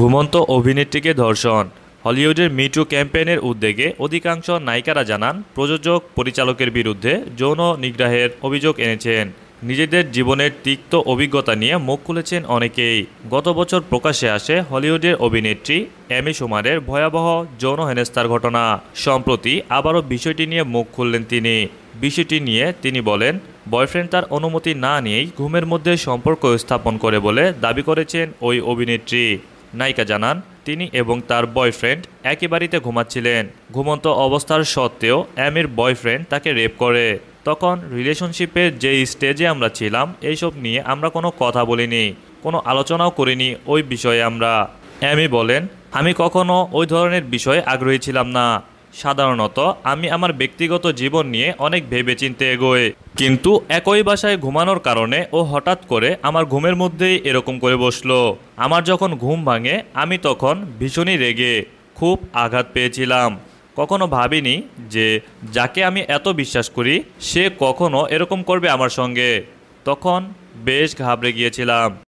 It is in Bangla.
ঘুমন্ত অভিনেত্রীকে ধর্ষণ হলিউডের মিটু ক্যাম্পেইনের উদ্যোগে অধিকাংশ নায়িকারা জানান প্রযোজক পরিচালকের বিরুদ্ধে যৌন নিগ্রাহের অভিযোগ এনেছেন নিজেদের জীবনের তিক্ত অভিজ্ঞতা নিয়ে মুখ খুলেছেন অনেকেই গত বছর প্রকাশে আসে হলিউডের অভিনেত্রী এমি সুমারের ভয়াবহ যৌন হেনস্থার ঘটনা সম্প্রতি আবারও বিষয়টি নিয়ে মুখ খুললেন তিনি বিষয়টি নিয়ে তিনি বলেন বয়ফ্রেন্ড তার অনুমতি না নিয়েই ঘুমের মধ্যে সম্পর্ক স্থাপন করে বলে দাবি করেছেন ওই অভিনেত্রী নায়িকা জানান তিনি এবং তার বয়ফ্রেন্ড একই বাড়িতে ঘুমাচ্ছিলেন ঘুমন্ত অবস্থার সত্ত্বেও অ্যামির বয়ফ্রেন্ড তাকে রেপ করে তখন রিলেশনশিপের যে স্টেজে আমরা ছিলাম এইসব নিয়ে আমরা কোনো কথা বলিনি কোনো আলোচনাও করিনি ওই বিষয়ে আমরা অ্যামি বলেন আমি কখনো ওই ধরনের বিষয়ে আগ্রহী ছিলাম না সাধারণত আমি আমার ব্যক্তিগত জীবন নিয়ে অনেক ভেবেচিন্তে এগোয় কিন্তু একই বাসায় ঘুমানোর কারণে ও হঠাৎ করে আমার ঘুমের মধ্যেই এরকম করে বসলো আমার যখন ঘুম ভাঙে আমি তখন ভীষণই রেগে খুব আঘাত পেয়েছিলাম কখনো ভাবিনি যে যাকে আমি এত বিশ্বাস করি সে কখনো এরকম করবে আমার সঙ্গে তখন বেশ ঘাবড়ে গিয়েছিলাম